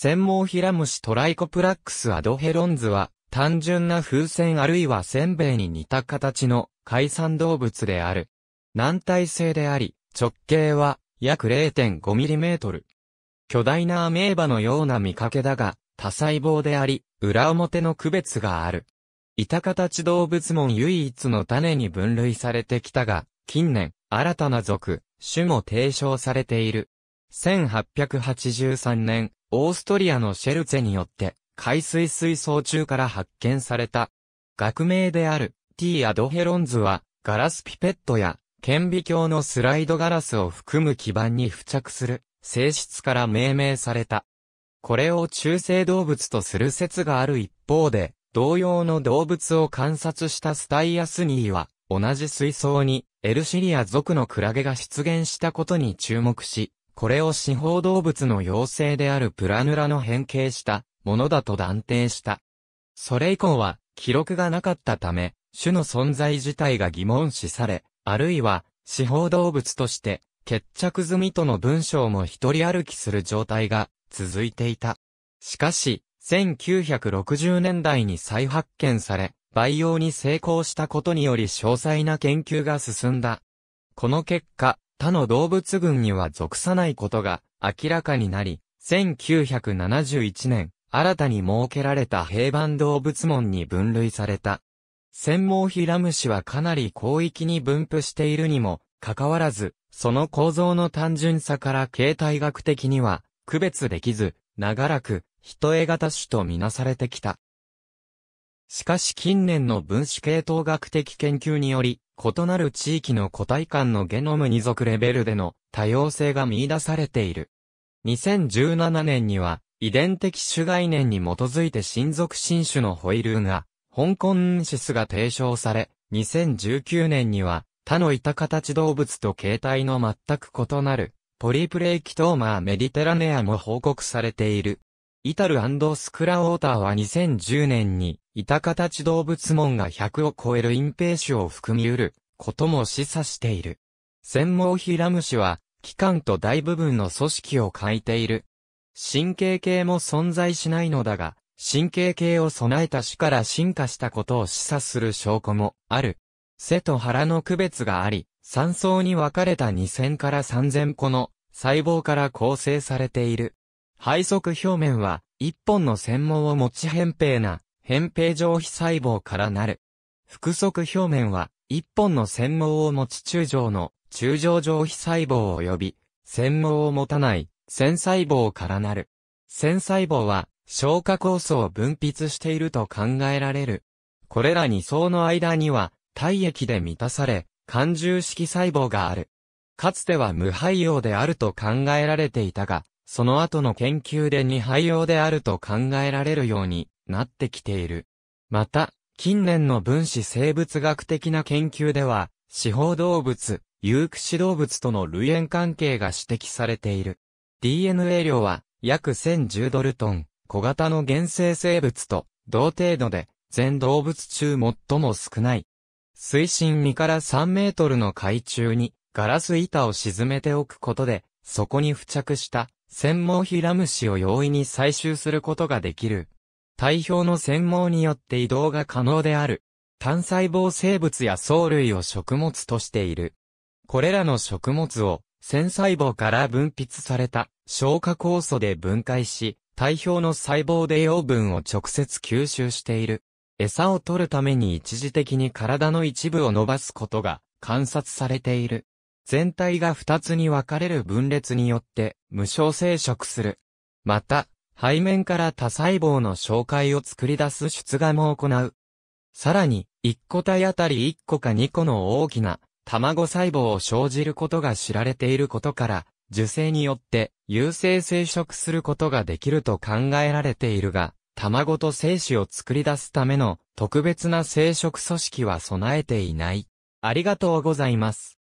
専門ヒラムシトライコプラックスアドヘロンズは、単純な風船あるいはせんべいに似た形の海産動物である。軟体性であり、直径は約 0.5mm。巨大なアメーバのような見かけだが、多細胞であり、裏表の区別がある。板形動物も唯一の種に分類されてきたが、近年、新たな属、種も提唱されている。1883年、オーストリアのシェルツェによって、海水水槽中から発見された。学名である T アドヘロンズは、ガラスピペットや、顕微鏡のスライドガラスを含む基板に付着する性質から命名された。これを中性動物とする説がある一方で、同様の動物を観察したスタイアスニーは、同じ水槽にエルシリア族のクラゲが出現したことに注目し、これを司法動物の妖精であるプラヌラの変形したものだと断定した。それ以降は記録がなかったため、種の存在自体が疑問視され、あるいは司法動物として決着済みとの文章も一人歩きする状態が続いていた。しかし、1960年代に再発見され、培養に成功したことにより詳細な研究が進んだ。この結果、他の動物群には属さないことが明らかになり、1971年、新たに設けられた平板動物門に分類された。専門ヒラムシはかなり広域に分布しているにも、かかわらず、その構造の単純さから形態学的には、区別できず、長らく、人絵型種とみなされてきた。しかし近年の分子系統学的研究により、異なる地域の個体間のゲノム二族レベルでの多様性が見出されている。2017年には、遺伝的種概念に基づいて親族新種のホイルーが、香港ンシスが提唱され、2019年には、他のいた形動物と形態の全く異なる、ポリプレイキトーマーメディテラネアも報告されている。イタルスクラウォーターは2010年に、いた形動物門が100を超える隠蔽種を含み得ることも示唆している。専門ヒラムシは、器官と大部分の組織を欠いている。神経系も存在しないのだが、神経系を備えた種から進化したことを示唆する証拠もある。背と腹の区別があり、三層に分かれた2000から3000個の細胞から構成されている。背側表面は一本の繊毛を持ち扁平な扁平上皮細胞からなる。腹側表面は、一本の繊毛を持つ中上の中上上皮細胞及び、繊毛を持たない繊細胞からなる。繊細胞は、消化酵素を分泌していると考えられる。これら2層の間には、体液で満たされ、感獣式細胞がある。かつては無肺用であると考えられていたが、その後の研究で二肺用であると考えられるようになってきている。また、近年の分子生物学的な研究では、四方動物、有駆使動物との類縁関係が指摘されている。DNA 量は約1010ドルトン、小型の原生生物と同程度で、全動物中最も少ない。水深2から3メートルの海中にガラス板を沈めておくことで、そこに付着した、繊毛ヒラムシを容易に採集することができる。体表の繊毛によって移動が可能である。単細胞生物や藻類を食物としている。これらの食物を、繊細胞から分泌された消化酵素で分解し、体表の細胞で養分を直接吸収している。餌を取るために一時的に体の一部を伸ばすことが観察されている。全体が二つに分かれる分裂によって無償生殖する。また、背面から多細胞の紹介を作り出す出芽も行う。さらに、1個体あたり1個か2個の大きな卵細胞を生じることが知られていることから、受精によって有性生殖することができると考えられているが、卵と精子を作り出すための特別な生殖組織は備えていない。ありがとうございます。